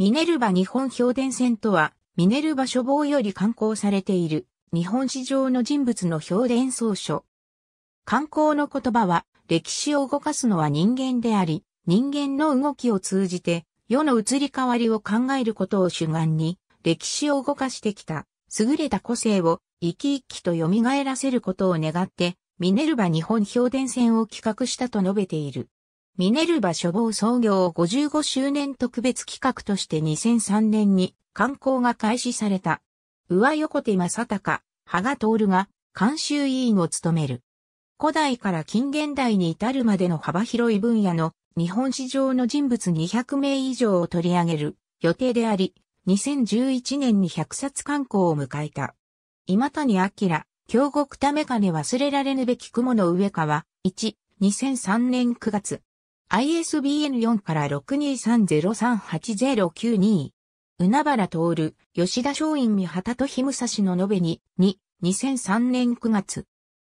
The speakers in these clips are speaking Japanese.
ミネルバ日本氷伝船とは、ミネルバ書房より刊行されている、日本史上の人物の評伝草書。刊行の言葉は、歴史を動かすのは人間であり、人間の動きを通じて、世の移り変わりを考えることを主眼に、歴史を動かしてきた、優れた個性を生き生きと蘇らせることを願って、ミネルバ日本氷伝船を企画したと述べている。ミネルバ処方創業55周年特別企画として2003年に観光が開始された。上横手正隆、羽賀徹が監修委員を務める。古代から近現代に至るまでの幅広い分野の日本史上の人物200名以上を取り上げる予定であり、2011年に100冊刊行を迎えた。今谷明、京極ためかね忘れられぬべき雲の上川、1、2003年9月、ISBN4 から6230380992。海原徹、吉田松陰三畑と日武蔵の述べに、2、2003年9月。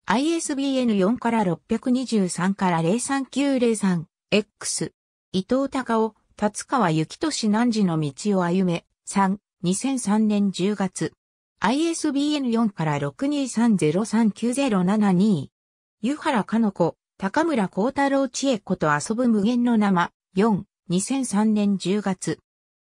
ISBN4 から623から03903、X。伊藤隆夫、達川幸俊南次の道を歩め、3、2003年10月。ISBN4 から623039072。湯原かの子、高村光太郎千恵子と遊ぶ無限の生、4、2003年10月。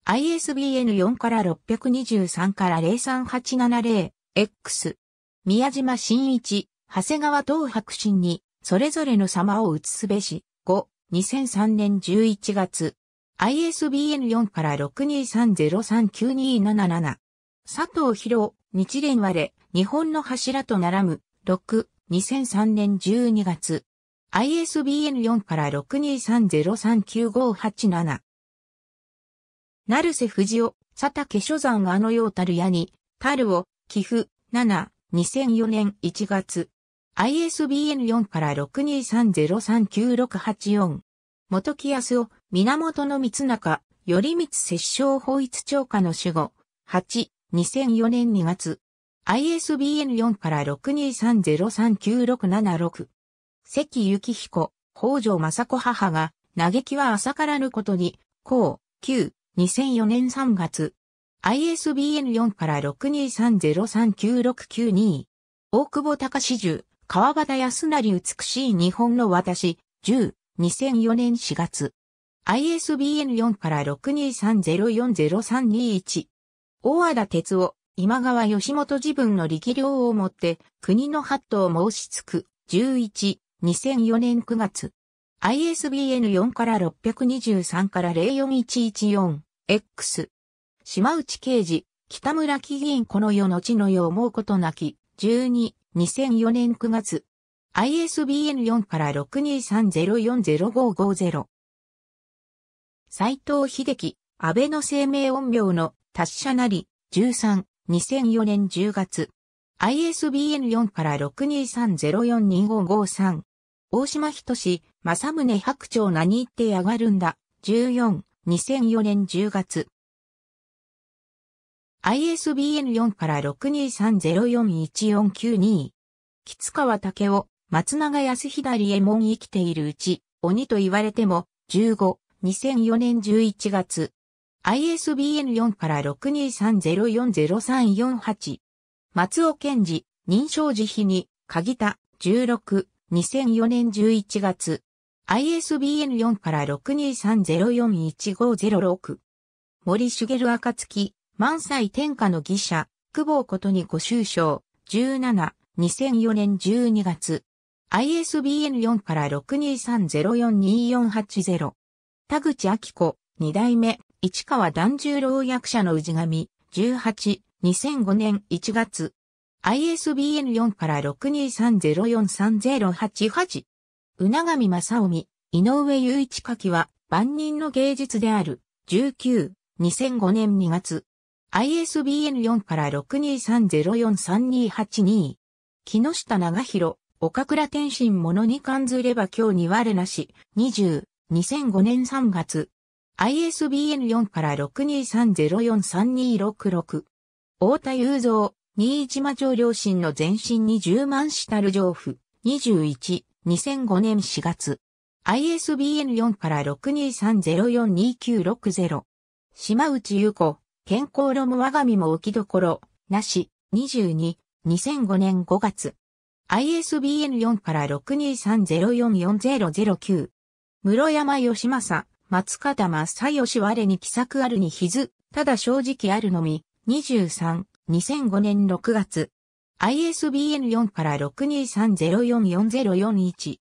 ISBN4 から623から03870、X。宮島真一、長谷川東白真に、それぞれの様を写すべし、5、2003年11月。ISBN4 から6230392777。佐藤博、日蓮割れ、日本の柱と並む、6、2003年12月。ISBN 4から62303958-7。成瀬藤夫、佐竹書山あのようたるやに、たるを、寄付、7、2004年1月。ISBN 4から62303964 8。元木康夫、源の光中、頼光摂政法律長官の主語、8、2004年2月。ISBN4 から62303967-6。関幸彦、北条政子母が、嘆きは朝からぬことに、う。旧、2004年3月。ISBN4 から623039692。大久保隆十、川端康成美しい日本の私、10、2004年4月。ISBN4 から623040321。大和田哲夫、今川義元自分の力量をもって、国のハットを申しつく、11、2004年9月。ISBN 4から623から 04114X。島内刑事、北村議員この世の地の世を思うことなき、12、2004年9月。ISBN 4から6 2 3 0 4 0 5 5 0斎藤秀樹、安倍の生命音病の達者なり、13、2004年10月。ISBN4 から6 2 3 0 4 2 5 5 3大島仁志、正宗白鳥何言ってやがるんだ。14、2004年10月。ISBN4 から6 2 3 0 4 1 4 9 2吉川武雄、松永康左衛門生きているうち、鬼と言われても、15、2004年11月。ISBN4 から6 2 3 0 4 0 3 4 8松尾健二、認証慈悲に、鍵田、16、2004年11月。ISBN 4から6 2 3 0 4 1 5 0 6森茂暁、満載天下の義者、久保ことにご収賞、17、2004年12月。ISBN 4から6230424880。田口明子、二代目、市川團十郎役者の氏神、18、2005年1月。ISBN 4から6 2 3 0 4 3 0 8 8うながみまさおみ、井上雄一書きは、万人の芸術である、19、2005年2月。ISBN 4から6 2 3 0 4 3 2 8 2木下長広、岡倉天心物に感ずれば今日に我なし、20、2005年3月。ISBN4 から62304326。6大田雄造、新島城両親の前身に10万したる城府、21、2005年4月。ISBN4 から6230429660。島内優子、健康ロム我が身も置きどころ、なし、22、2005年5月。ISBN4 から6230444009。室山義政、松方正義我に気さくあるにひず、ただ正直あるのみ、23、2005年6月、ISBN4 から6 2 3 0 4 4 0 4 1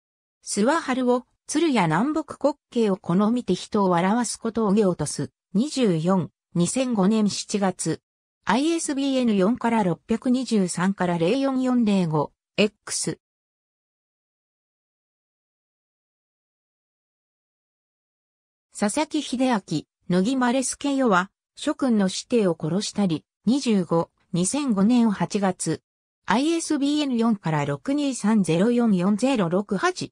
諏訪春を、鶴や南北滑稽を好みて人を笑わすことを落とす。24、2005年7月。ISBN4 から623から04405、X。佐々木秀明、乃木マレスケヨは、諸君の師弟を殺したり、25、2005年8月。ISBN 4から623044068。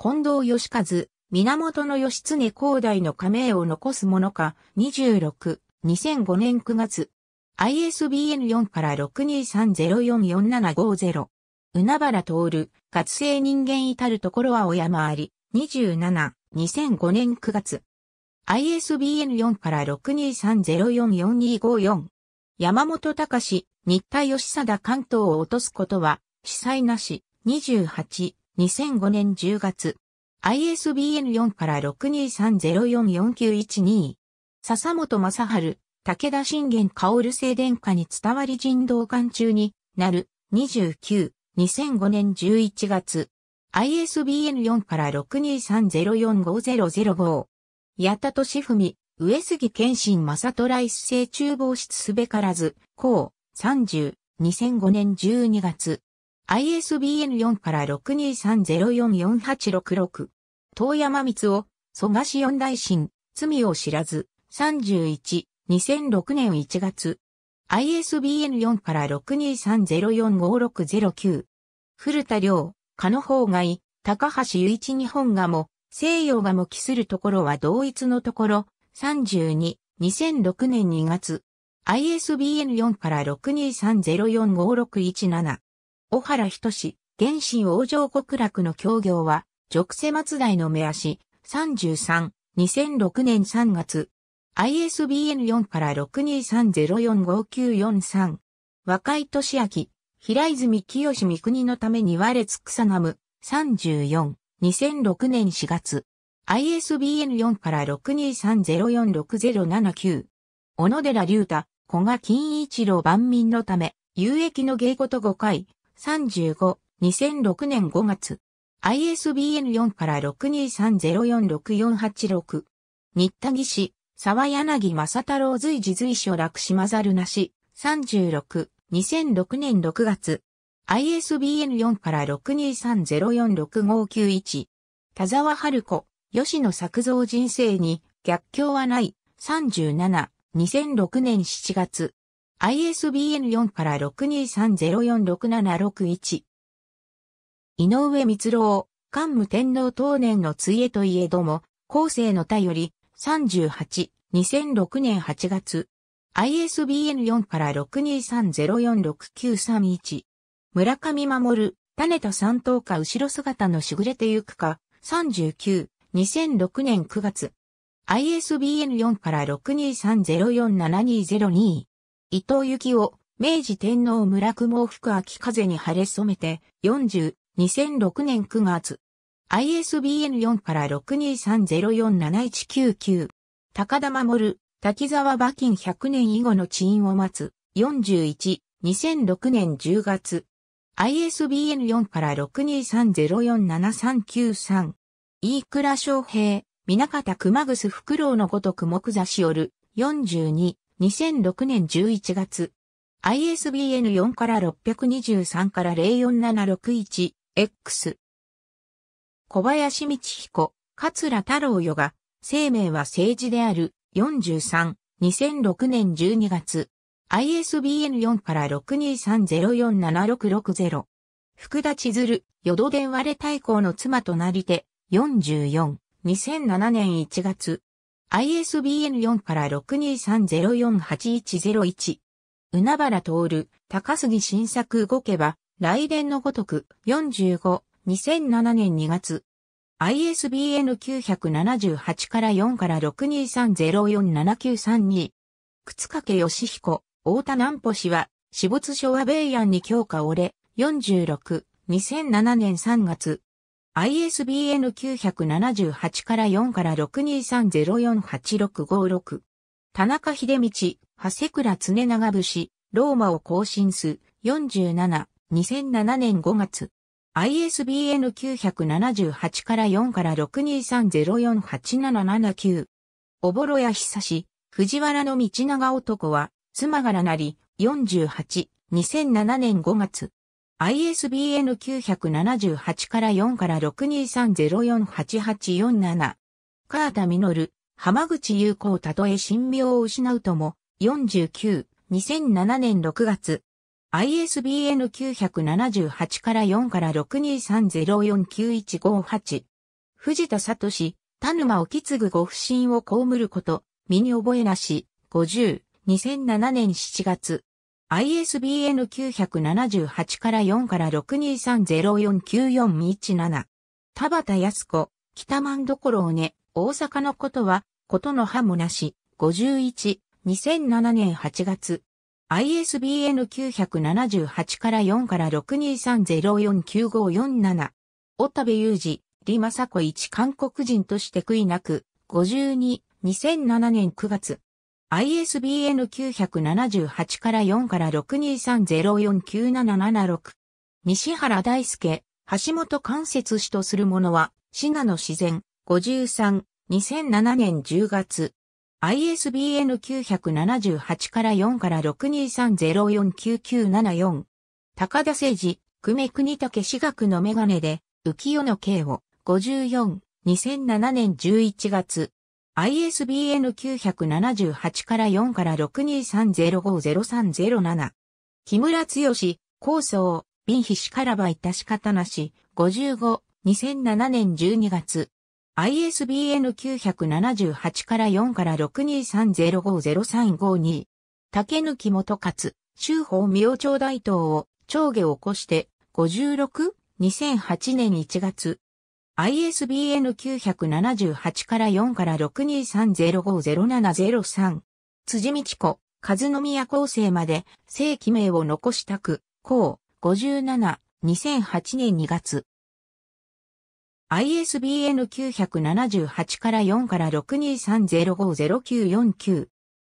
近藤義和、源義経広大の加盟を残すものか、26、2005年9月。ISBN 4から623044750。海原徹、活性人間至るところは親回り、27、2005年9月。ISBN4 から623044254。山本隆、新田義貞関東を落とすことは、被災なし、28、2005年10月。ISBN4 から6230449112。笹本正春、武田信玄薫静殿下に伝わり人道館中になる、29、2005年11月。ISBN4 から6230450005。八田敏文、上杉謙信正虎一世中房室すべからず、甲、30、2005年12月。ISBN4 から6 2 3 0 4 4 8 6 6遠山光を、蘇我氏四大臣、罪を知らず、31、2006年1月。ISBN4 から6 2 3 0 4 5 6 0 9古田良、加野法外、高橋雄一日本画も、西洋画も期するところは同一のところ、32、2006年2月、ISBN 4から623045617。小原仁志、原神王城国楽の協業は、直世末代の目足、33、2006年3月。ISBN 4から623045943。若井俊明、平泉清三国のために割我列草なむ、34、2006年4月。ISBN4 から6230460779。小野寺隆太、小賀金一郎万民のため、有益の芸事5回、35、2006年5月。ISBN4 から6230464486。新田義氏、沢柳正太郎随時随所楽島ざるなし、36、2006年6月。ISBN4 から6 2 3 0 4 6 5 9 1田沢春子、吉野作造人生に逆境はない37、2006年7月。ISBN4 から6 2 3 0 4 6 7 6 1井上光郎、桓武天皇当年のつえといえども、後世の頼り、38、2006年8月。ISBN4 から6 2 3 0 4 6 9 3 1村上守、種田三等か後ろ姿のしぐれてゆくか、39、2006年9月。ISBN 4から6230472002。伊藤幸夫、明治天皇村雲を吹く秋風に晴れ染めて、40、2006年9月。ISBN 4から6230471999。高田守、滝沢馬琴100年以後の地院を待つ、41、2006年10月。ISBN4 から6 2 3 0 4 7 3 9 3飯倉昌平、南方熊楠福郎のごとく木座しよる、42、2006年11月。ISBN 4から623から04761、X。小林道彦、桂太郎よが、生命は政治である、43、2006年12月。ISBN4 から6230476660 0。福田千鶴、淀電割れ大公の妻となりて、44、2007年1月、ISBN4 から6230481001 1う。海原る高杉新作動けば、来年のごとく、45、2007年2月。ISBN978 から4から6 2 3 0 4 7 9 3 2くつかけよしひこ大田南保氏は、死没書和米安に強化折れ、46、2007年3月。ISBN 978から4から6230486556。田中秀道、長谷倉常長節、ローマを更新す、47、2007年5月。ISBN 978から4から6230487779。おぼろやひさし、藤原の道長男は、妻柄なり、48、2007年5月。ISBN 978から4から6 2 3 0 4 8 8 4 7カータミノル、浜口優子をたとえ神妙を失うとも、49、2007年6月。ISBN 978から4から6 2 3 0 4 9 1 5 8藤田聡、田沼沖継ぐご不審をこむること、身に覚えなし、50、2007年7月。ISBN 978から4から6230494217。田畑康子、北万所をね、大阪のことは、ことの葉もなし、51、2007年8月。ISBN 978から4から6230495547。小田部裕二、李正子一韓国人として悔いなく、52、2007年9月。ISBN 978から4から6230497776。西原大輔、橋本関節氏とするものは、滋賀の自然、53、2007年10月。ISBN 978から4から62304994 7。高田誠治、久米国武私学のメガネで、浮世の慶を、54、2007年11月。ISBN 978から4から6 2 3 0 5 0 3 0 7木村剛、構想、瓶飛しからばいたし方なし、55、2007年12月。ISBN 978から4から6 2 3 0 5 0 3 5 2竹抜き元勝、修法明朝大統を、長下を起こして、56、2008年1月。ISBN 978から4から6 2 3 0 5 0 7 0 3辻道子、和宮厚生まで、正規名を残したく、校、57、2008年2月。ISBN 978から4から6 2 3 0 5 0 9 4 9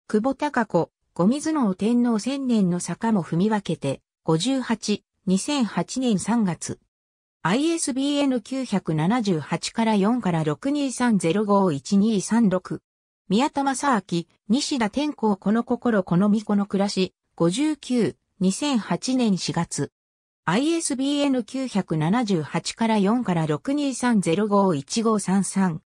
久保高子、五水の天皇千年の坂も踏み分けて、58、2008年3月。ISBN 978から4から623051236。宮田正明、西田天功この心この巫女の暮らし、59、2008年4月。ISBN 978から4から623051533。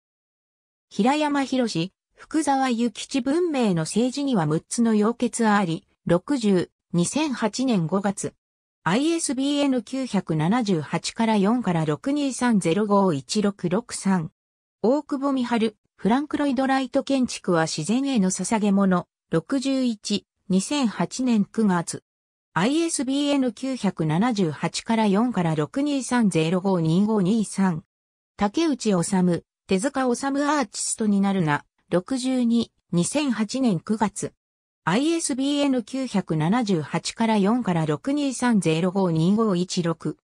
平山博福沢諭吉文明の政治には6つの要血あり、60、2008年5月。ISBN 978から4から6 2 3 0 5 1 6 6 3大久保美春、フランクロイド・ライト建築は自然への捧げ物、61、2008年9月。ISBN 978から4から6230525223。竹内治、手塚治アーティストになるな、62、2008年9月。ISBN 978から4から623052516。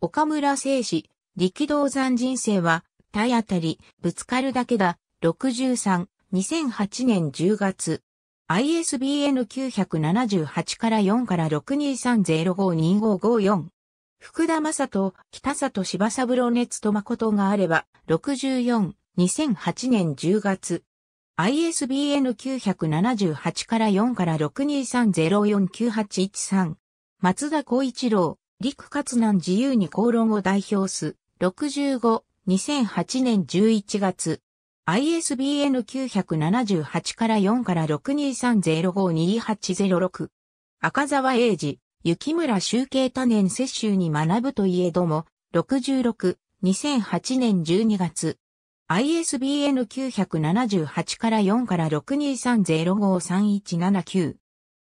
岡村聖史、力道山人生は、体当たり、ぶつかるだけだ、63、2008年10月。ISBN 978から4から623052554。福田正人、北里柴三郎熱と誠があれば、64、2008年10月。ISBN 978から4から6230498113。松田光一郎、陸活難自由に公論を代表す、65、2008年11月。ISBN 978から4から6 2 3 0 5 2 8 0 6赤沢英治、雪村集計多年接種に学ぶといえども、66、2008年12月。ISBN 978から4から623053179。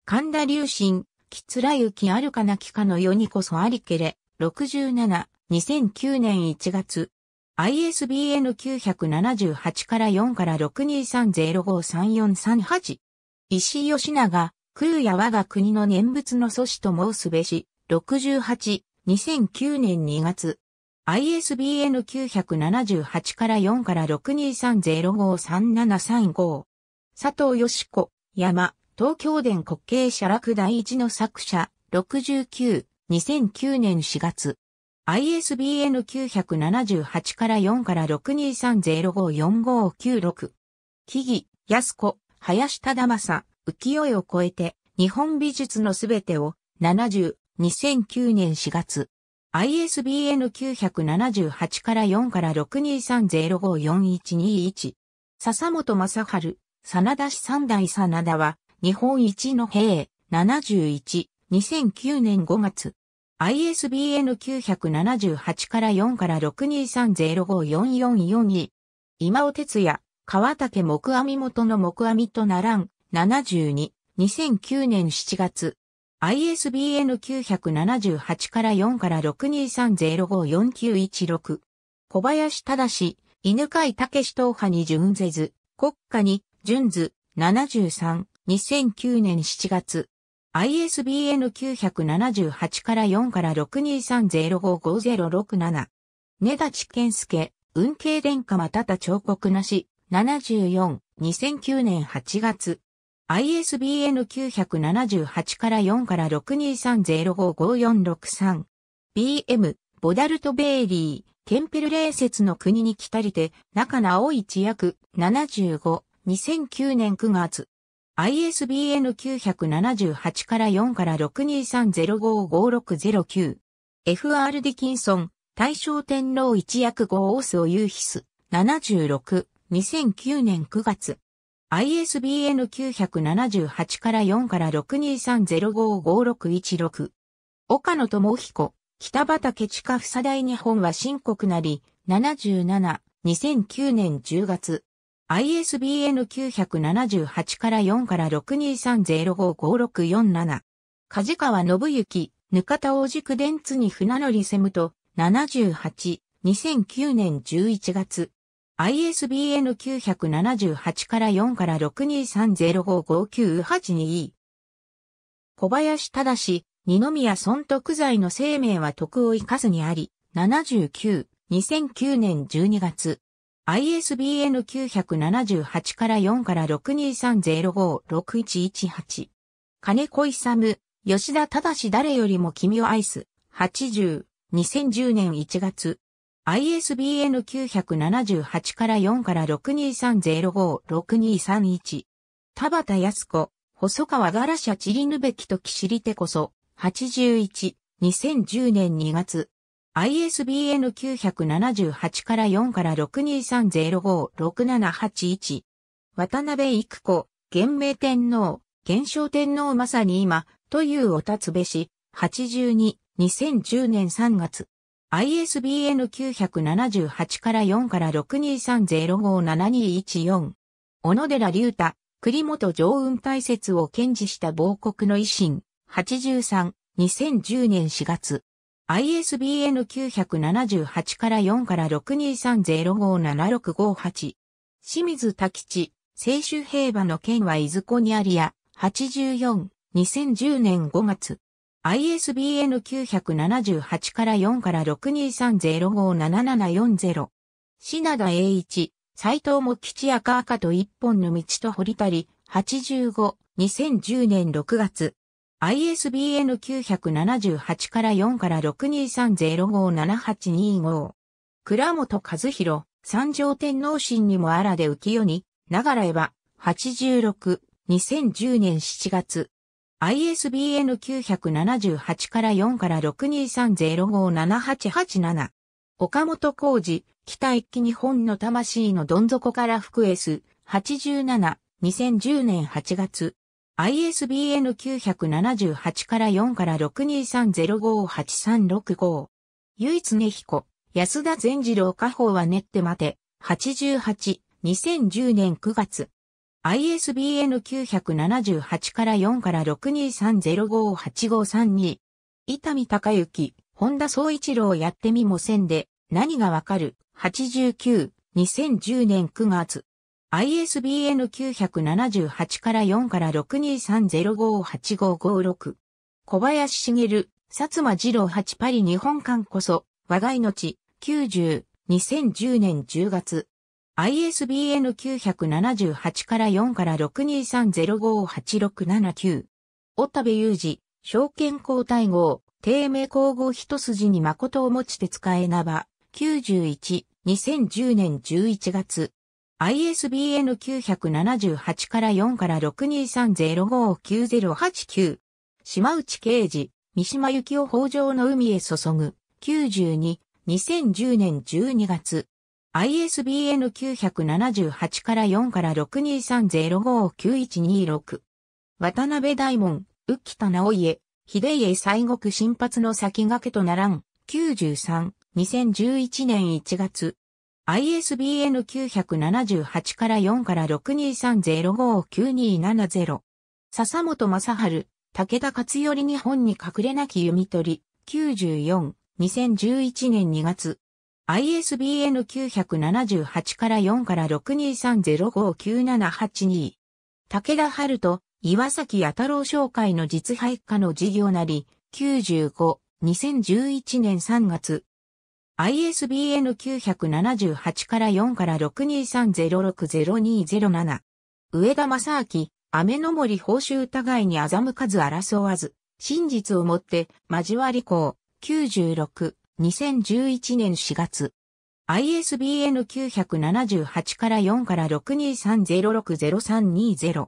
神田流心、きつらゆきあるかなきかの世にこそありけれ、67、2009年1月。ISBN 978から4から623053438。石井義長、空や我が国の念仏の祖師と申すべし、68、2009年2月。ISBN 978から4から623053735。佐藤よしこ、山、東京電国慶社楽第一の作者、69、2009年4月。ISBN 978から4から623054596。木々、安子、林忠正、浮世絵を超えて、日本美術のすべてを、70、2009年4月。ISBN 978から4から6 2 3 0 5 4 1 2 1笹本正春、真田氏三代真田は、日本一の兵、71、2009年5月。ISBN 978から4から6 2 3 0 5 4 4 4 2今尾哲也、川竹木阿弥元の木阿弥とならん、72、2009年7月。ISBN 978から4から62305491 6小林忠、犬飼武東派に準ぜず、国家に準ず73、2009年7月。ISBN 978から4から6230555067。根立健介、運慶殿下またた彫刻なし、74、2009年8月。ISBN 978から4から62305546 3 BM、ボダルト・ベイリー、ケンペル礼説の国に来たりて、中直一役、75、2009年9月。ISBN 978から4から62305560 9 F.R. ディキンソン、大正天皇一役号オースを有筆、76、2009年9月。ISBN 978から4から6230556116。岡野智彦、北畠地下房大日本は深刻なり、77、2009年10月。ISBN 978から4から6 2 3 0 5 5 6 4 7梶川信之、ぬかたおじくでに船乗りせむと、78、2009年11月。ISBN 978から4から623055982。小林忠二宮孫徳罪の生命は徳を生かすにあり、79、2009年12月。ISBN 978から4から623056118。金子勇、吉田忠誰よりも君を愛す。80、2010年1月。ISBN 978から4から62305-6231。田畑康子、細川ガラシャチリヌべきと知りてこそ、81、2010年2月。ISBN 978から4から62305-6781。渡辺育子、元明天皇、元正天皇まさに今、というおたつべし、82、2010年3月。ISBN 978から4から623057214。小野寺隆太、栗本常運大説を堅持した亡国の維新、83、2010年4月。ISBN 978から4から623057658。清水滝地、清州平和の件は伊豆コニアリア、84、2010年5月。ISBN 978から4から6230577740。品田栄一、斎藤も吉赤赤と一本の道と掘りたり、85、2010年6月。ISBN 978から4から6 2 3 0 5 7 8 2 5倉本和弘、三条天皇神にもあらで浮世に、ながらえば、86、2010年7月。ISBN 978から4から623057887。岡本浩二、北一気日本の魂のどん底から福 S、87、2010年8月。ISBN 978から4から623058365。唯一ねひこ、安田善次郎家宝はねって待て、88、2010年9月。ISBN 978から4から623058532。伊丹高之、本田総一郎やってみもせんで、何がわかる ?89、2010年9月。ISBN 978から4から623058556。小林茂、薩摩二郎八パリ日本館こそ、我が命、90、2010年10月。ISBN 978から4から6230586797。小田部裕二、証券交代号、低迷皇后一筋に誠を持ちて使えなば、91、2010年11月。ISBN 978から4から6 2 3 0 5 9 0 8 9島内刑事、三島幸紀夫北条の海へ注ぐ。92、2010年12月。ISBN 978から4から6 2 3 0 5 9 1 2 6渡辺大門、浮田直家、秀家西国新発の先駆けとならん、93、2011年1月。ISBN 978から4から6230592770。笹本正春、武田勝頼日本に隠れなき弓取り、94、2011年2月。ISBN 978から4から623059782。武田春と岩崎弥太郎商会の実配下の事業なり、95、2011年3月。ISBN 978から4から623060207。上田正明、雨の森報酬互いに欺かず争わず、真実をもって、交わり校、96、2011年4月。ISBN 978から4から6230603220。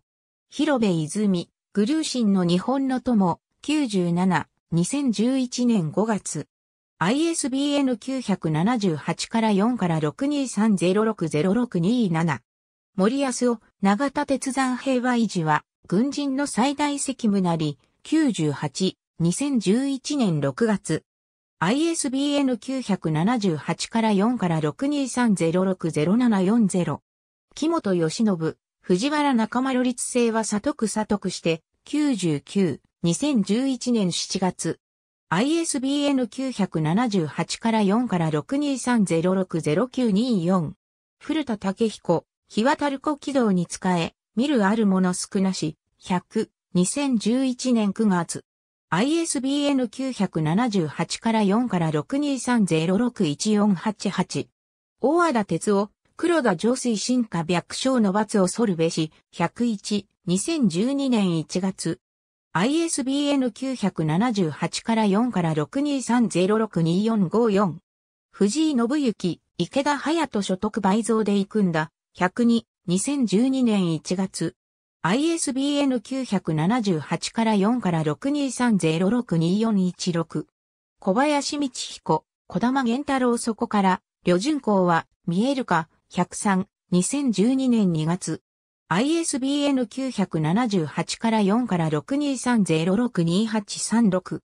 広部泉、グルーシンの日本の友、97、2011年5月。ISBN 978から4から6230606227。森康夫、長田鉄山平和維持は、軍人の最大責務なり、98、2011年6月。ISBN 978から4から623060740。木本義信、藤原中丸立生は佐徳佐徳して、99、2011年7月。ISBN 978から4から623060924。古田武彦、日渡る子軌道に使え、見るあるもの少なし、100、2011年9月。ISBN 978から4から6230614888。大和田哲夫、黒田浄水進化白章の罰を取るべし、101、2012年1月。ISBN 978から4から6230624454。藤井信之、池田隼人所得倍増で行くんだ。102、2012年1月。ISBN 978から4から6 2 3 0 6 2 4 1 6小林道彦、小玉源太郎そこから、旅順公は、見えるか、103、2012年2月。ISBN 978から4から6 2 3 0 6 2 8 3 6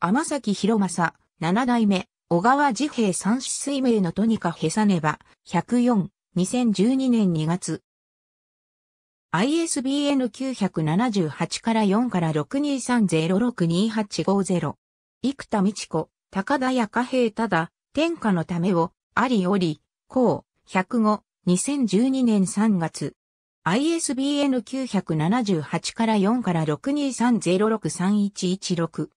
天崎博正、7代目、小川治平三子水明のトニカへさねば、104、2012年2月。ISBN 978から4から6 2 3 0 6 2 8 5 0生田道子、高田や加平ただ、天下のためを、ありおり、こう、105、2012年3月。ISBN 978から4から6 2 3 0 6 3 1 1 6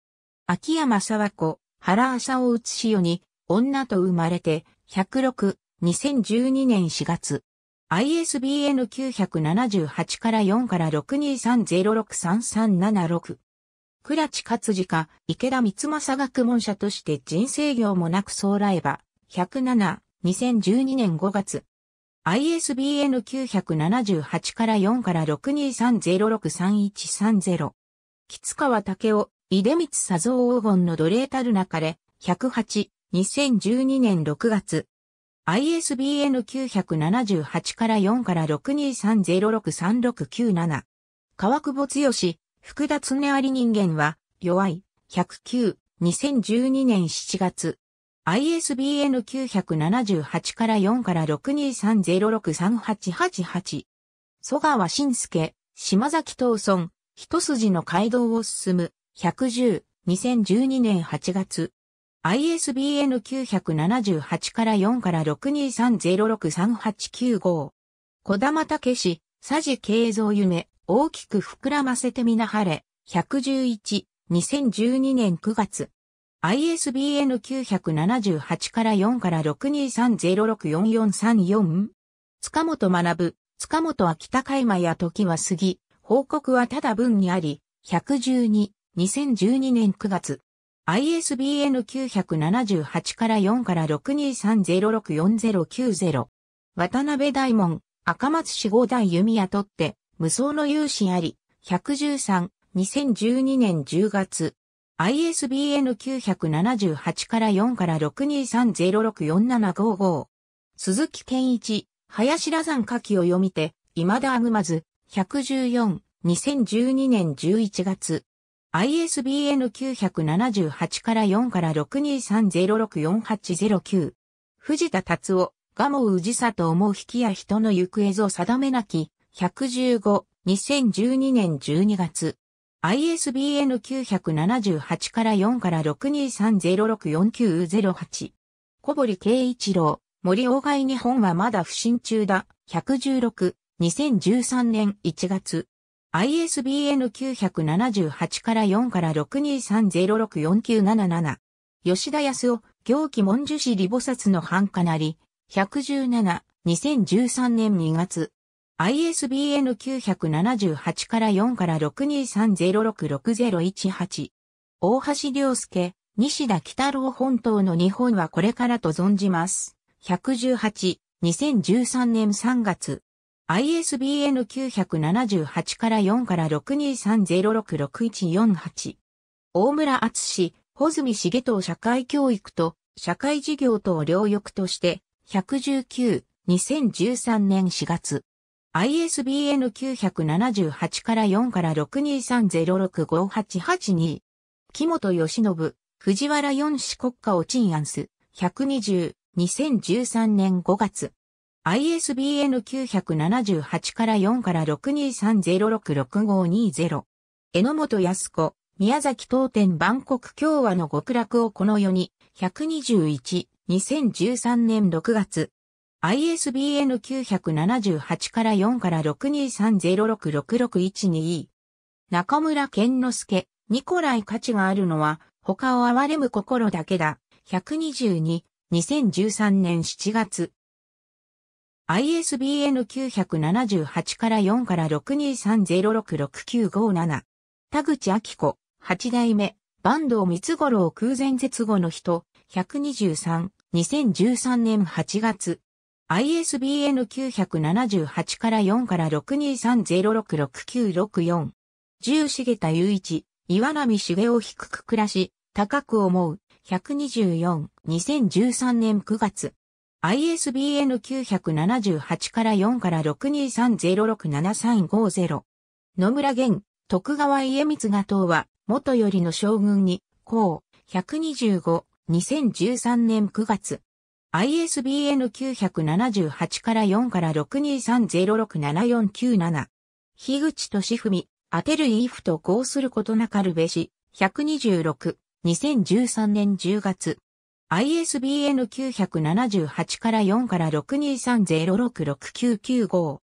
秋山沢子、原浅を写しよに、女と生まれて、106、2012年4月。ISBN 978から4から6230633776。倉地勝次か、池田三正学問者として人生業もなく総来場、107、2012年5月。ISBN 978から4から6230633130。吉川武雄、井出光佐蔵黄金の奴隷たるなかれ、108、2012年6月。ISBN 978から4から6230636997。川久保剛、福田常あり人間は、弱い、109、2012年7月。ISBN 978から4から6230638888。蘇川信介、島崎東村、一筋の街道を進む、110、2012年8月。ISBN 978から4から62306389小玉武史、佐治慶造夢、大きく膨らませてみなはれ、111、2012年9月。ISBN 978から4から6 2 3 0 6 4 4 3 4塚本学、塚本秋田海馬や時は過ぎ、報告はただ文にあり、112、2012年9月。ISBN 978から4から62306490 0渡辺大門、赤松志五代弓雇って、無双の勇士あり、113、2012年10月。ISBN 978から4から6 2 3 0 6 4 7 5 5鈴木健一、林羅山下記を読みて、未だあぐまず、114、2012年11月。ISBN 978から4から6230648009。藤田達夫、ガモウジサと思う引きや人の行方図を定めなき、115、2012年12月。ISBN 978から4から6230649008。小堀圭一郎、森大外日本はまだ不信中だ、116、2013年1月。ISBN 978から4から623064977。吉田康夫、行基文樹師リボ札の半かなり、117、2013年2月。ISBN 978から4から623066018。大橋良介、西田北郎本島の日本はこれからと存じます。118、2013年3月。ISBN 978から4から6 2 3 0 6 6 1 4 8大村厚氏、保住重藤社会教育と社会事業等両翼として、119、2013年4月。ISBN 978から4から6 2 3 0 6 5 8 8 2木本義信、藤原四子国家を鎮安す、120、2013年5月。ISBN 978から4から6230665020。榎本康子、宮崎東天万国共和の極楽をこの世に、121、2013年6月。ISBN 978から4から6230666122。中村健之介、ニコライ価値があるのは、他を憐れむ心だけだ。122、2013年7月。ISBN 978から4から6230669557。田口明子、八代目、坂東三五郎空前絶後の人、123、2013年8月。ISBN 978から4から6230669664。重重田雄一、岩波茂を低く暮らし、高く思う、124、2013年9月。ISBN 978から4から6230673550。野村玄、徳川家光が党は、元よりの将軍に、公、125、2013年9月。ISBN 978から4から6230674797。樋口敏文、当てるイーフとこうすることなかるべし、126、2013年10月。ISBN 978から4から6230669995。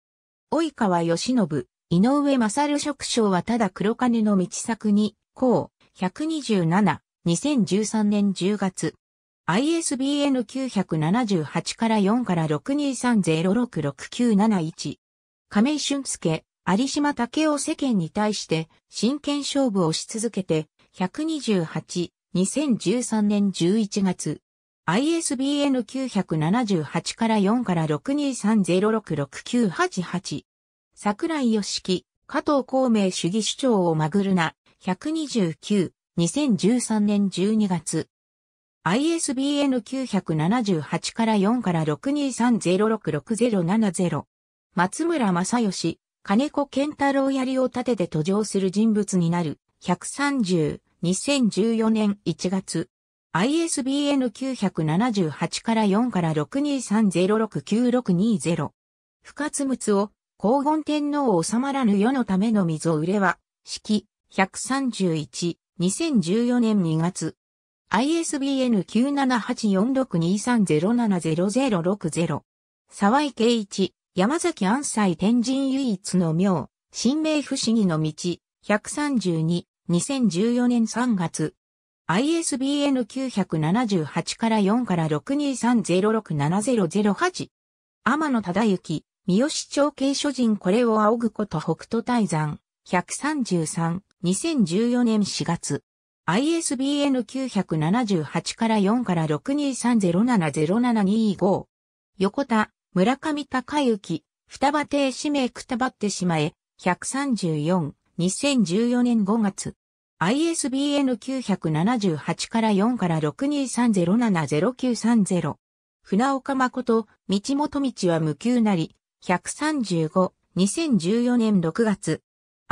及川義信、井上勝職賞はただ黒金の道作に、項127、2013年10月。ISBN 978から4から6 2 3 0 6 6 9 7 1亀井俊介、有島武雄世間に対して、真剣勝負をし続けて、128、2013年11月、ISBN 978から4から6230669888。桜井義樹、加藤孔明主義主張をまぐるな、129、2013年12月。ISBN 978から4から6230666070。松村正義、金子健太郎槍を盾て途上する人物になる、130、2014年1月、ISBN 978から4から623069620。不活物を、黄金天皇を収まらぬ世のための水を売れは、式、131、2014年2月。ISBN 9 7 8 4 6 2 3 0 7 0 0 6 0沢井圭一、山崎安西天神唯一の妙、神明不思議の道、132、2014年3月、ISBN 978から4から6 2 3 0 6 7 0 0 8天野忠之、三好町継所人これを仰ぐこと北斗大山、133、2014年4月。ISBN 978から4から6230707225。横田、村上隆之、双葉亭氏名くたばってしまえ、134、2014年5月。ISBN 978から4から6230709330。船岡誠、道元道は無休なり、135、2014年6月。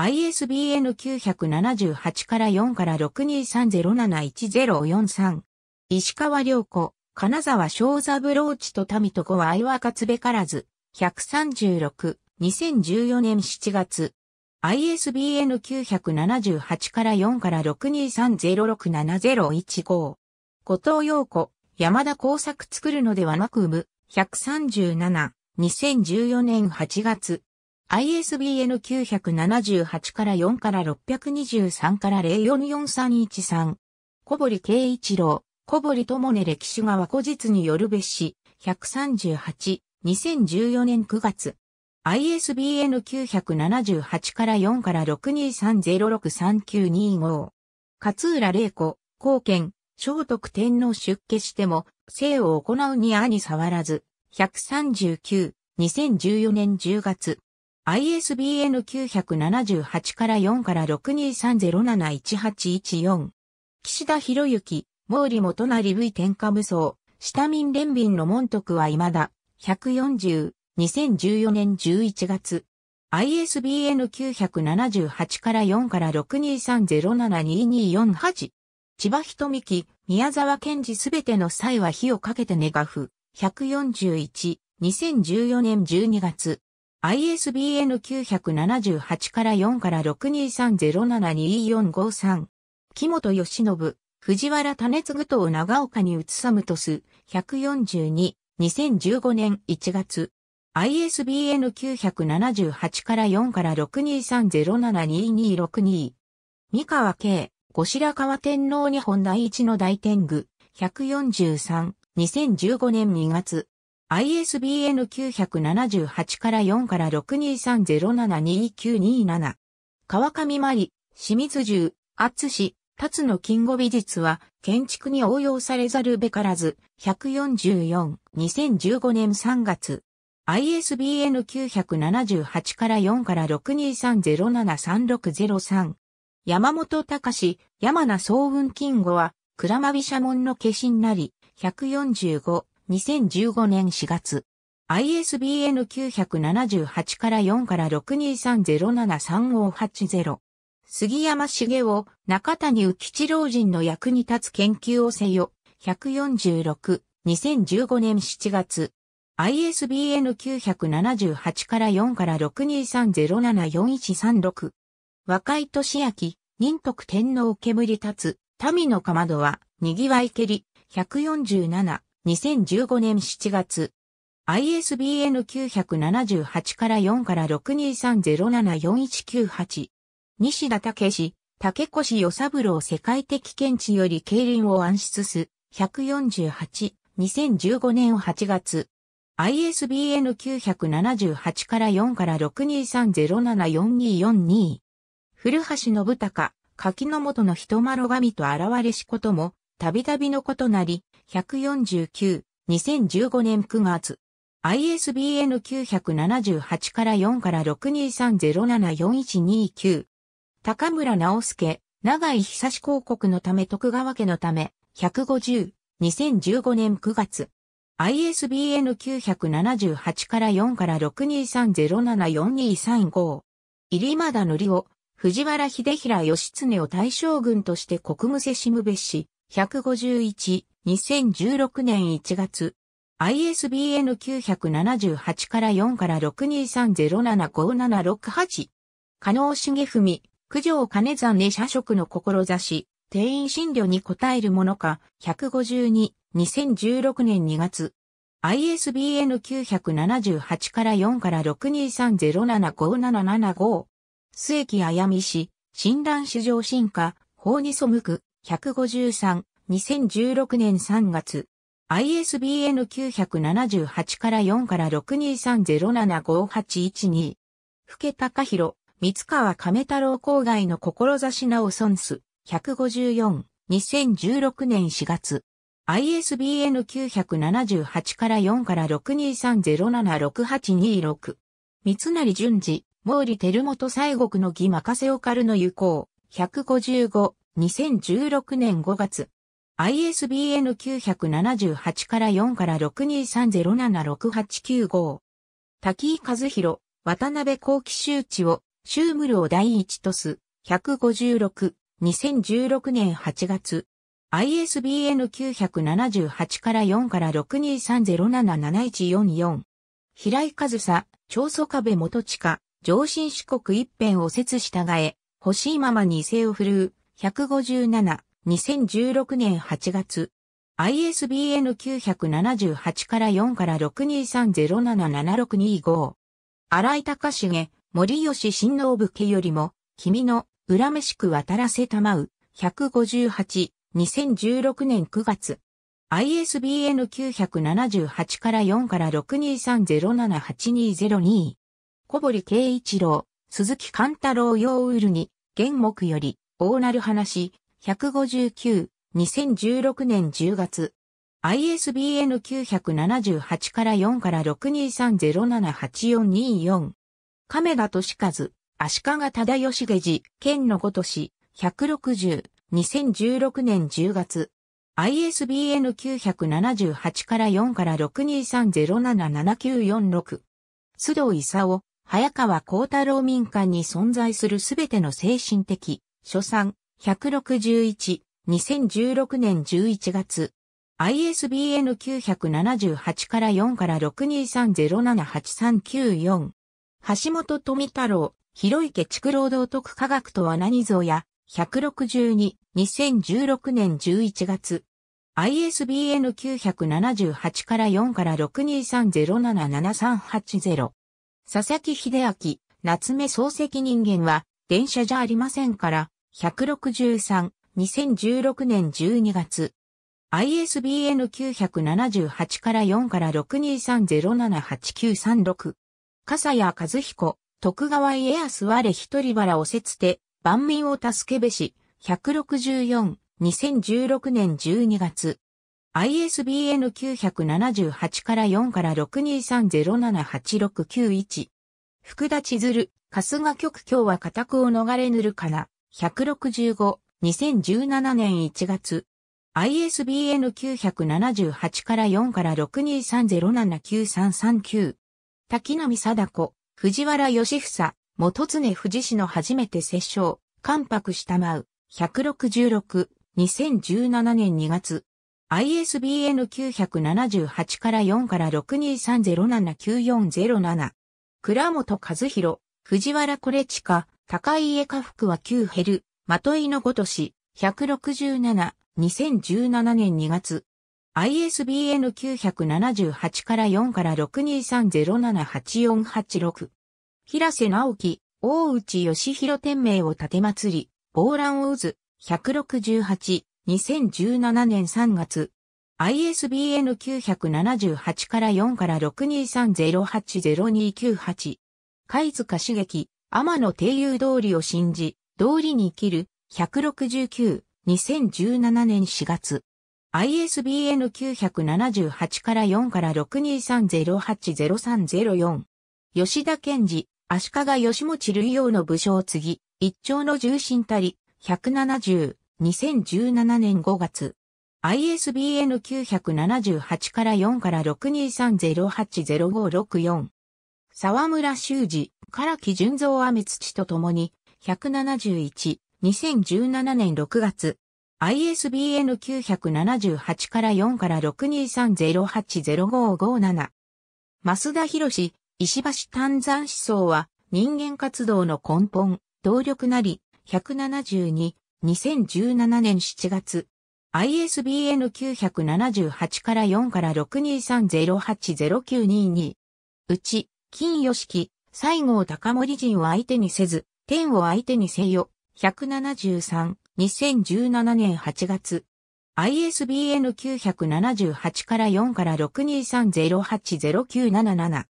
ISBN 978から4から6230710443。石川良子、金沢小座ブローチと民と子は愛はかつべからず、136、2014年7月。ISBN 978から4から6230670115。後藤陽子、山田工作作るのではなく無、137、2014年8月。ISBN 978から4から623から044313。小堀圭一郎、小堀智音歴史が和古実によるべし、138、2014年9月。ISBN 978から4から6230639225。勝浦玲子、後見、聖徳天皇出家しても、生を行うに兄触らず、139、2014年10月。ISBN 978から4から6 2 3 0 7 1 8 1 4岸田博之、毛利元成 V 天下武装、下民連便の門徳は未だ、140、2014年11月、ISBN 978から4から6 2 3 0 7 2 2 4 8千葉瞳木、宮沢賢治すべての際は火をかけて願ガ141、2014年12月。ISBN 978から4から6230722453。木本義信、藤原種継と長岡に移さむとす。142、2015年1月。ISBN 978から4から623072262。三河慶、後白河天皇日本第一の大天狗、143、2015年2月。ISBN 978から4から623072927。川上真理、清水重、厚氏、達の金吾美術は建築に応用されざるべからず、144、2015年3月。ISBN 978から4から623073603。山本隆、山名総運金吾は、鞍馬毘沙門の化身なり、145、2015年4月。ISBN 978から4から623073580。杉山茂を中谷浮吉老人の役に立つ研究をせよ。146、2015年7月。ISBN 978から4から623074136。若井俊明、仁徳天皇煙立つ、民のかまどは、にぎわいけり、147、2015年7月。ISBN 978から4から623074198。西田武史、竹越与三郎世界的見地より競輪を暗出す、148、2015年8月。ISBN 978から4から623074242。古橋信孝、柿の元の人ま丸神と現れしことも、たびたびのことなり、149、2015年9月。ISBN 978から4から623074129。高村直介、長井久志広告のため徳川家のため、150、2015年9月。ISBN 978から4から623074235。入間田則を、藤原秀平義経を大将軍として国務せしむべし、151、2016年1月。ISBN 978から4から623075768。加納重文、九条金山ね社職の志、定員診療に応えるものか、152、2016年2月、ISBN 978から4から6230757775、末木あやみ氏、診断史上進化、法に背く、153、2016年3月、ISBN 978から4から6230758112、福隆弘、三川亀太郎郊外の志なお損す、154、2016年4月、ISBN 978から4から6230768226。三成淳二、毛利輝元西国の義任せおかるの友好、155、2016年5月。ISBN 978から4から6230768955。滝井和弘、渡辺幸喜周知を、シュームルを第一とす、156、2016年8月。ISBN 978から4から6230777144。平井和佐、長祖壁元地下、上新四国一辺を説従え、欲しいままに威勢を振るう、157、2016年8月。ISBN 978から4から6230777625。荒井隆重、森吉新武家よりも、君の、恨めしく渡らせたまう、158、2016年9月、ISBN 978から4から6230782022。小堀慶一郎、鈴木勘太郎用ウールに、原木より、大なる話、159、2016年10月。ISBN 978から4から6 2 3 0 7 8 4 2 4亀田敏和、足利忠義下寺、剣のごとし、160。2016年10月、ISBN 978から4から623077946。須藤勲、早川幸太郎民間に存在するすべての精神的、所産、161、2016年11月。ISBN 978から4から623078394。橋本富太郎、広池畜労働特科学とは何ぞや、162、2016年11月。ISBN 978から4から6 2 3 0 7 7 3 8 0佐々木秀明、夏目漱石人間は、電車じゃありませんから、163、2016年12月。ISBN 978から4から6 2 3 0 7 8 9 3 6笠谷和彦、徳川家康我一人腹をせつて、万民を助けべし、164、2016年12月。ISBN 978から4から62307869 1福田千鶴、春日局今日は家宅を逃れぬるかな、165、2017年1月。ISBN 978から4から6230793339。滝波貞子、藤原義房、元常富士市の初めて接政、関白したまう、166、2017年2月。ISBN 978から4から6 2 3 0 7 9 4 0 7倉本和弘、藤原コレチカ、高井家福は9ヘル、まといのごとし、167、2017年2月。ISBN 978から4から6 2 3 0 7 8 4 8 6平瀬直樹、大内義弘天命を立て祭り、暴乱を渦、168、2017年3月。ISBN 978から4から623080298。貝塚茂樹、天野定友通りを信じ、通りに生きる、169、2017年4月。ISBN 978から4から623080304。吉田健治、足利義持類陽の武将継ぎ、一丁の重心たり、170、2017年5月。ISBN 978から4から623080564。沢村修二、唐木純造阿土と共に、171、2017年6月。ISBN 978から4から623080557。増田博士、石橋丹山思想は人間活動の根本、動力なり、172、2017年7月、ISBN 978から4から623080922。うち、金与式、西郷隆盛人を相手にせず、天を相手にせよ、173、2017年8月。ISBN 978から4から623080977。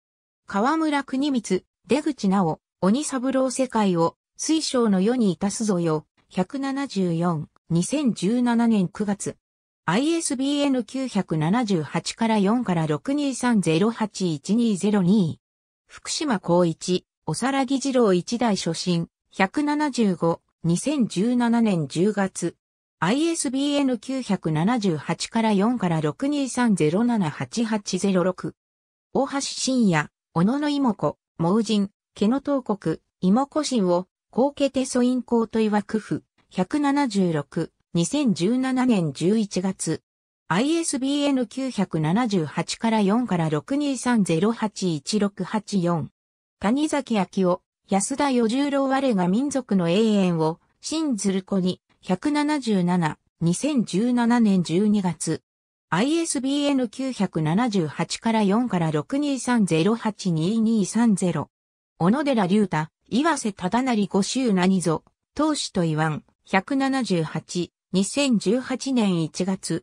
河村国光、出口直、鬼三郎世界を、水晶の世にいたすぞよ、174、2017年9月。ISBN 978から4から6230812002。福島孝一、おさらぎ二郎一代初心、175、2017年10月。ISBN 978から4から6230788086。大橋深夜、小野の妹子、盲人、毛の東国、妹子神を、後家手祖院公と曰く府、176、2017年11月。ISBN 978から4から6230816884。谷崎明夫、安田与十郎我が民族の永遠を、新鶴子に、177、2017年12月。ISBN 978から4から6230822230。小野寺隆太、岩瀬忠成五州何ぞ、当主と言わん、178、2018年1月。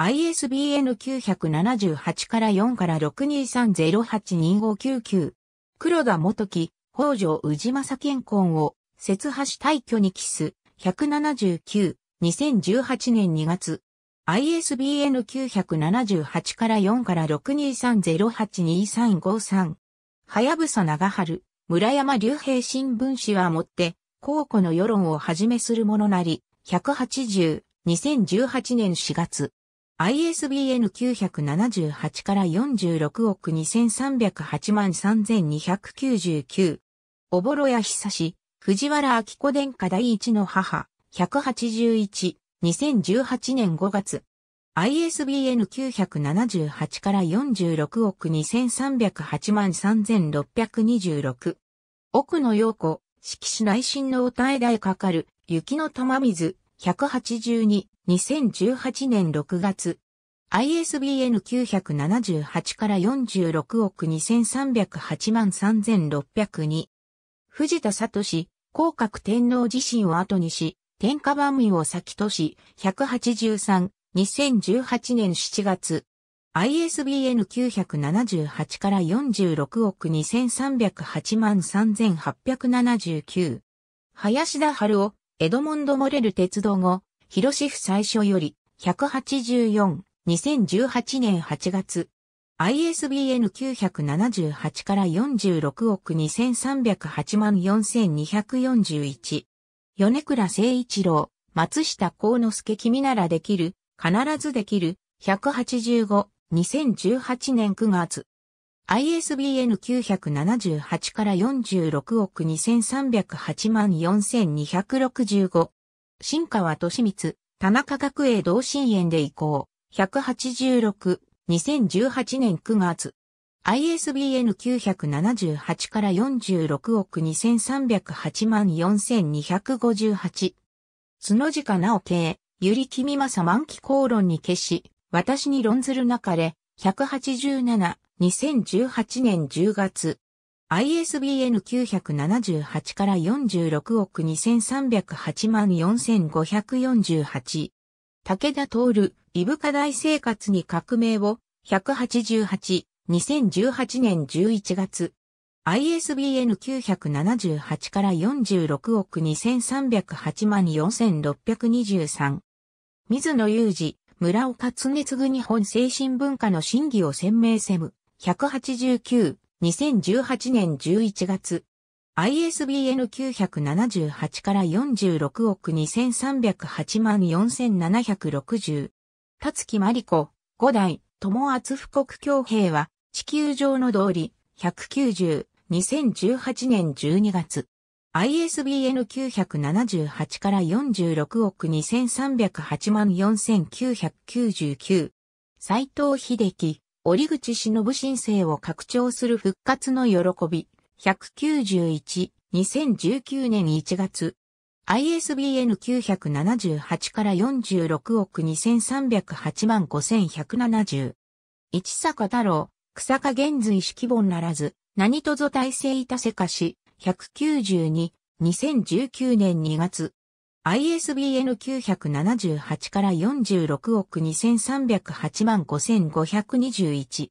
ISBN 978から4から6230825599。黒田元樹、北条治政健康を、節橋退去にキス、179、2018年2月。ISBN 978から4から623082353。はやぶさ長春、村山隆平新聞紙はもって、高庫の世論をはじめするものなり、180、2018年4月。ISBN 978から46億2308万3299。おぼろやひさし、藤原明子殿下第一の母、181。2018年5月、ISBN 978から46億2308万3626。奥野陽子、色紙内心の歌耐え台かかる、雪の玉水、182、2018年6月。ISBN 978から46億2308万3602。藤田聡、広角天皇自身を後にし、天下万民を先とし、183、2018年7月、ISBN 978から46億2308万3879。林田春夫、エドモンド・モレル鉄道後、広志府最初より、184、2018年8月。ISBN 978から46億2308万4241。米倉誠一郎、松下幸之助君ならできる、必ずできる、185、2018年9月。ISBN 978から46億2308万4265。新川敏光、田中学栄同心園でこう。186、2018年9月。ISBN 978から46億2308万4258。角地か鹿直慶、ゆりきみまさ満期口論に消し、私に論ずるなかれ、187、2018年10月。ISBN 978から46億2308万4548。武田徹、イブ化大生活に革命を、188。2018年11月、ISBN 978から46億2308万4623。水野雄二、村岡常次日本精神文化の真偽を鮮明せむ。189、2018年11月。ISBN 978から46億2308万4760。たつきまりこ、五代、友厚富国強兵は、地球上の通り、190、2018年12月。ISBN 978から46億2308万4999。斎藤秀樹、折口忍申請を拡張する復活の喜び。191、2019年1月。ISBN 978から46億2308万5170。市坂太郎、草加玄随式本ならず、何とぞ体制いたせかし、192、2019年2月。ISBN 978から46億2308万5521。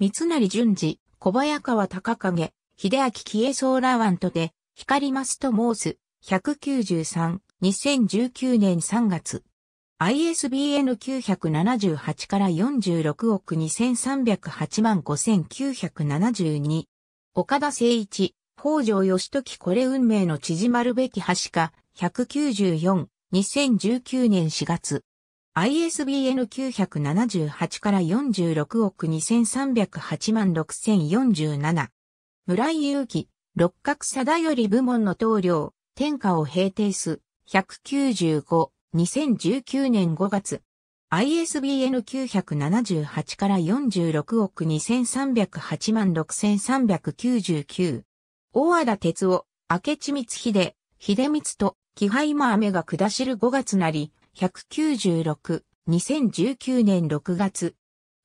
三成淳二、小早川隆景、秀明紀恵ソーラーワンとて、光ますと申す、193、2019年3月。ISBN 978から46億2308万5972。岡田誠一、北条義時これ運命の縮まるべき橋か、194、2019年4月。ISBN 978から46億2308万6047。村井祐希、六角貞り部門の棟梁、天下を平定す、195。2019年5月、ISBN 978から46億2308万6399。大和田哲夫、明智光秀、秀光と、気配も雨が下しる5月なり、196、2019年6月。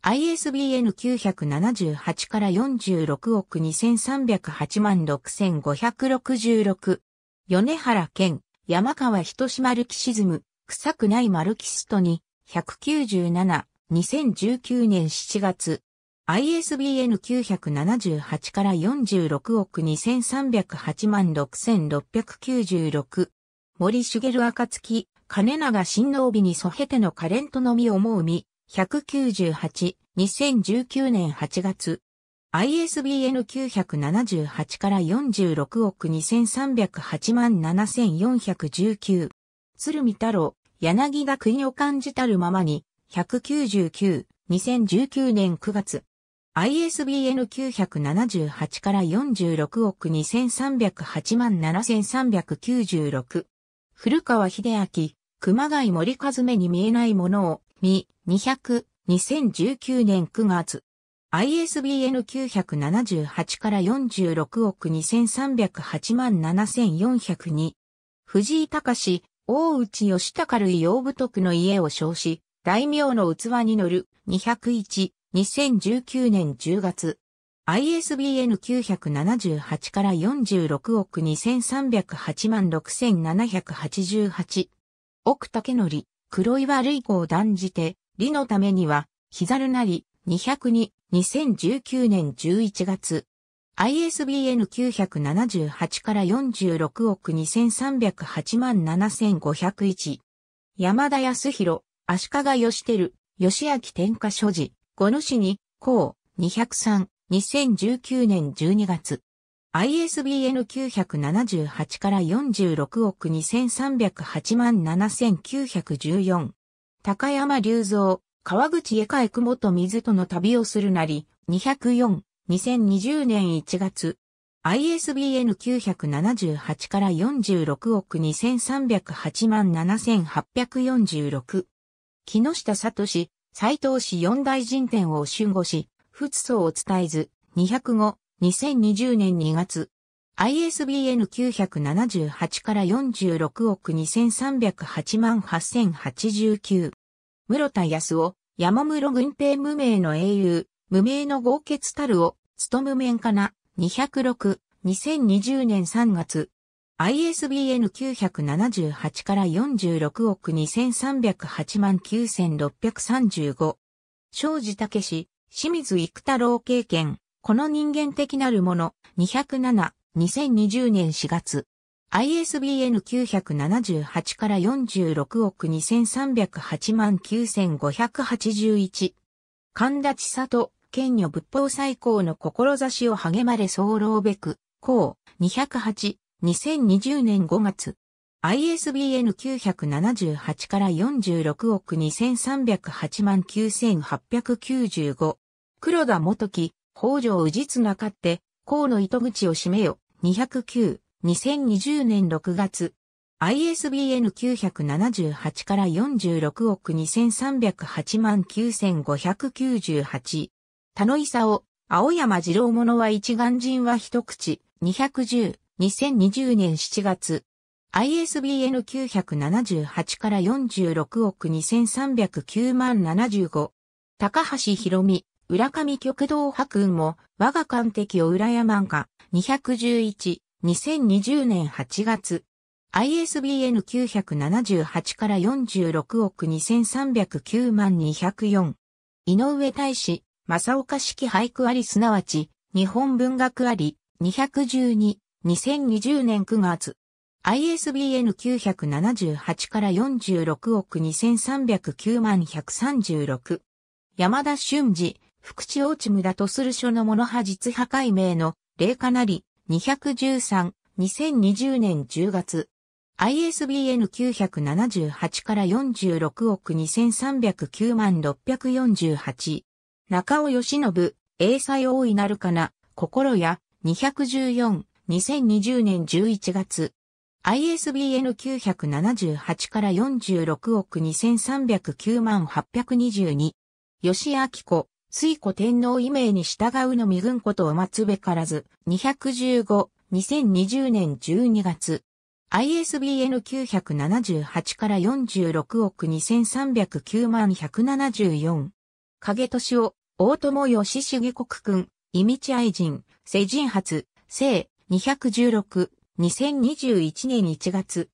ISBN 978から46億2308万6566。米原健、山川人志丸騎士ズム。臭くないマルキストに、197、2019年7月、ISBN 978から46億2308万6696、森茂暁、金永新能美にそへてのカレントのみ思うみ、198、2019年8月、ISBN 978から46億2308万7419、鶴見太郎、柳が国を感じたるままに、199、2019年9月。ISBN 978から46億2308万7396。古川秀明、熊谷森和目に見えないものを、見、200、2019年9月。ISBN 978から46億2308万7402。藤井隆、大内義高類洋部徳の家を称し、大名の器に乗る201、2019年10月。ISBN 978から46億2308万6788。奥竹則、黒岩類語を断じて、理のためには、ひざるなり、202、2019年11月。ISBN 978から46億2308万7501。山田康弘、足利義照、義明天下所持、五野市に、項203、2019年12月。ISBN 978から46億2308万7914。高山隆三、川口江かえと水との旅をするなり、204。2020年1月、ISBN 978から46億2308万7846。木下里氏、斎藤氏四大人典を春語し、仏祖を伝えず、205、2020年2月。ISBN 978から46億2308万8089。室田康夫、山室軍兵無名の英雄、無名の豪傑たるを、ストムメンカナ、206、2020年3月。ISBN 978から46億2308万9635。庄司武志、清水育太郎経験、この人間的なるもの、207、2020年4月。ISBN 978から46億2308万9581。神田千里、剣女仏法最高の志を励まれ候べく、公、208、2020年5月。ISBN 978から46億2308万9895。黒田元樹、北条氏綱勝って、公の糸口を締めよ。209、2020年6月。ISBN 978から46億2308万9598。田野勲、青山二郎者は一眼人は一口、210、2020年7月。ISBN 978から46億2309万75。高橋博美、浦上極道白雲も、我が官的を裏山が、二211、2020年8月。ISBN 978から46億2309万204。井上大使、正岡式俳句ありすなわち、日本文学あり、212、2020年9月。ISBN 978から46億2309万136。山田俊二、福地大地無駄とする書の物ノ派実破壊名の、霊化なり、213、2020年10月。ISBN 978から46億2309万648。中尾義信、英才大いなるかな、心や、214、2020年11月。ISBN 978から46億2309万822。吉明子、水子天皇異名に従うの身軍こと待つべからず、215、2020年12月。ISBN 978から46億2309万174。影年を。大友義重国君、伊道愛人、世人発、生、216、2021年1月。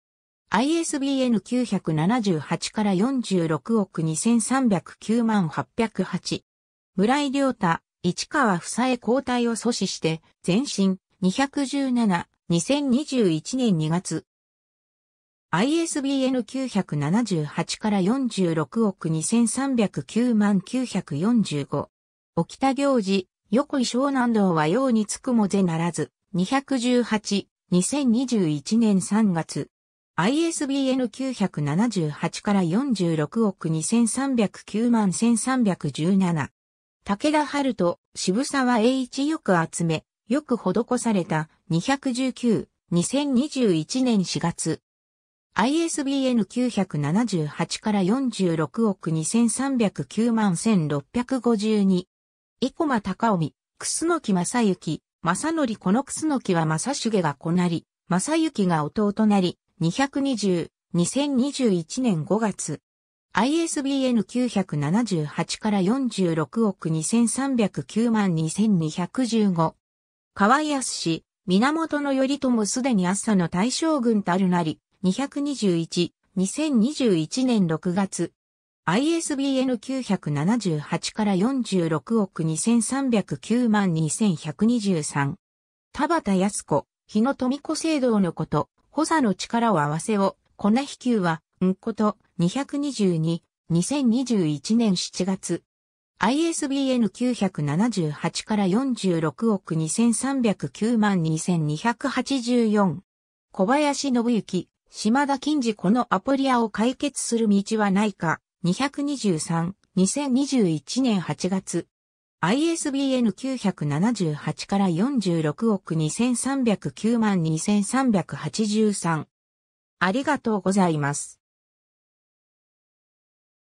ISBN 978から46億2309万808。村井良太、市川房江交代を阻止して、前進、217、2021年2月。ISBN 978から46億2309万945。沖田行事、横井湘南道は用につくもぜならず、218、2021年3月。ISBN 978から46億2309万1317。武田春と渋沢栄一よく集め、よく施された219、2021年4月。ISBN 978から46億2309万1652。生駒高臣、楠木正幸、正則この楠木は正重が子なり、正幸が弟なり、220、2021年5月。ISBN 978から46億2309万2215。河合康氏、源頼朝すでに朝の大将軍たるなり、221、2021年6月、ISBN 978から46億2309万2123。田畑康子、日野富子制度のこと、補佐の力を合わせを、粉飛球は、んこと、222、2021年7月。ISBN 978から46億2309万2284。小林信之、島田金次このアポリアを解決する道はないか。223、2021年8月。ISBN 978から46億2309万2383。ありがとうございます。